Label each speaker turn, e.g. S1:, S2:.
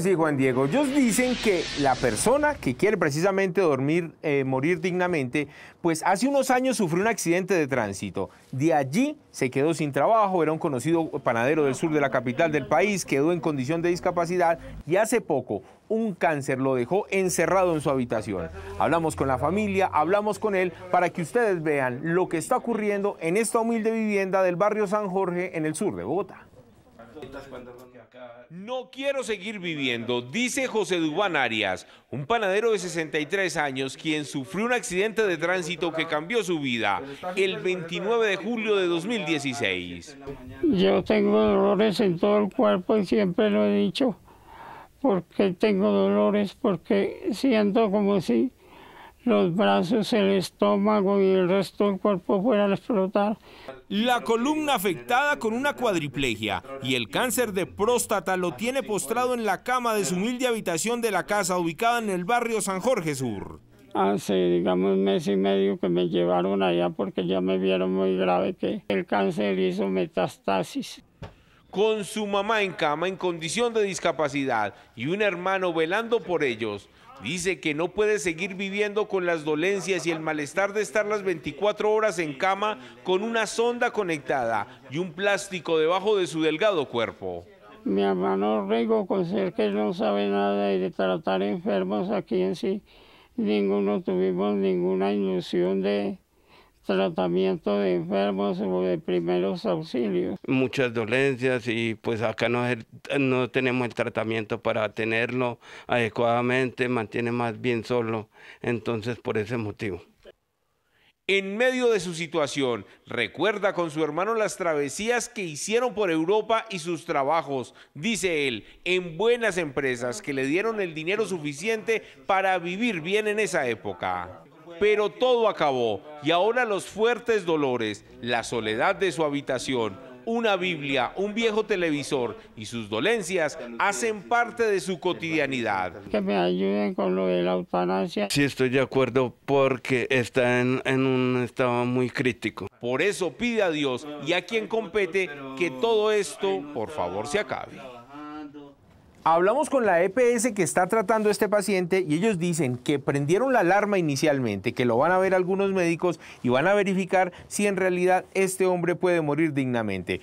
S1: sí, Juan Diego. Ellos dicen que la persona que quiere precisamente dormir, eh, morir dignamente, pues hace unos años sufrió un accidente de tránsito. De allí se quedó sin trabajo, era un conocido panadero del sur de la capital del país, quedó en condición de discapacidad y hace poco un cáncer lo dejó encerrado en su habitación. Hablamos con la familia, hablamos con él para que ustedes vean lo que está ocurriendo en esta humilde vivienda del barrio San Jorge en el sur de Bogotá. No quiero seguir viviendo, dice José Dubán Arias, un panadero de 63 años quien sufrió un accidente de tránsito que cambió su vida el 29 de julio de 2016.
S2: Yo tengo dolores en todo el cuerpo y siempre lo he dicho, porque tengo dolores, porque siento como si los brazos, el estómago y el resto del cuerpo fueran a explotar.
S1: La columna afectada con una cuadriplegia y el cáncer de próstata lo tiene postrado en la cama de su humilde habitación de la casa ubicada en el barrio San Jorge Sur.
S2: Hace, digamos, un mes y medio que me llevaron allá porque ya me vieron muy grave que el cáncer hizo metastasis
S1: con su mamá en cama en condición de discapacidad y un hermano velando por ellos. Dice que no puede seguir viviendo con las dolencias y el malestar de estar las 24 horas en cama con una sonda conectada y un plástico debajo de su delgado cuerpo.
S2: Mi hermano Rigo, con ser que no sabe nada y de tratar enfermos aquí en sí, ninguno tuvimos ninguna ilusión de, tratamiento de enfermos o de primeros auxilios.
S3: Muchas dolencias y pues acá no, no tenemos el tratamiento para tenerlo adecuadamente, mantiene más bien solo, entonces por ese motivo.
S1: En medio de su situación, recuerda con su hermano las travesías que hicieron por Europa y sus trabajos, dice él, en buenas empresas que le dieron el dinero suficiente para vivir bien en esa época. Pero todo acabó y ahora los fuertes dolores, la soledad de su habitación, una Biblia, un viejo televisor y sus dolencias hacen parte de
S3: su cotidianidad.
S2: Que me ayuden con lo de la eutanasia.
S3: Sí, estoy de acuerdo porque está en, en un estado muy crítico.
S1: Por eso pide a Dios y a quien compete que todo esto, por favor, se acabe. Hablamos con la EPS que está tratando a este paciente y ellos dicen que prendieron la alarma inicialmente, que lo van a ver algunos médicos y van a verificar si en realidad este hombre puede morir dignamente.